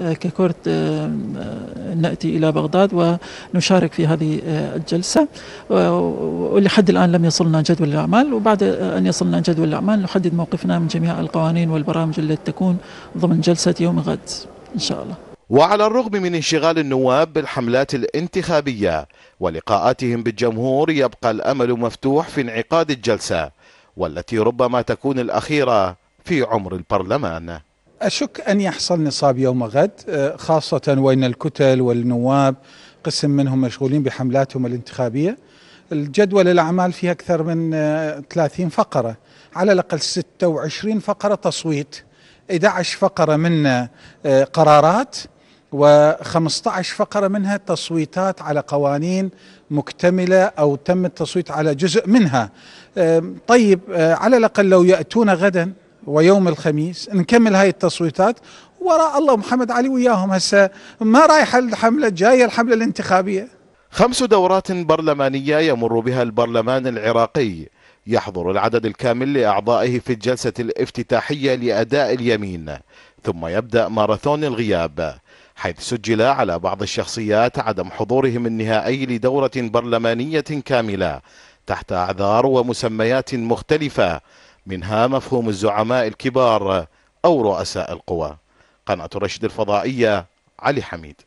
آه، ككرد آه، آه، نأتي إلى بغداد ونشارك في هذه الجلسة ولحد الآن لم يصلنا جدول الأعمال وبعد أن يصلنا جدول الأعمال نحدد موقفنا من جميع القوانين والبرامج التي تكون ضمن جلسة يوم غد إن شاء الله وعلى الرغم من انشغال النواب بالحملات الانتخابية ولقاءاتهم بالجمهور يبقى الأمل مفتوح في انعقاد الجلسة والتي ربما تكون الأخيرة في عمر البرلمان أشك أن يحصل نصاب يوم غد آه، خاصة وأن الكتل والنواب قسم منهم مشغولين بحملاتهم الانتخابية الجدول الأعمال فيه أكثر من 30 آه، فقرة على الأقل 26 فقرة تصويت 11 فقرة منها آه، قرارات و15 فقرة منها تصويتات على قوانين مكتملة أو تم التصويت على جزء منها طيب على الأقل لو يأتون غدا ويوم الخميس نكمل هاي التصويتات وراء الله محمد علي وياهم هسه ما رايحه الحمله جاية الحمله الانتخابيه خمس دورات برلمانيه يمر بها البرلمان العراقي يحضر العدد الكامل لاعضائه في الجلسه الافتتاحيه لاداء اليمين ثم يبدا ماراثون الغياب حيث سجل على بعض الشخصيات عدم حضورهم النهائي لدوره برلمانيه كامله تحت اعذار ومسميات مختلفه منها مفهوم الزعماء الكبار أو رؤساء القوى قناة الرشد الفضائية علي حميد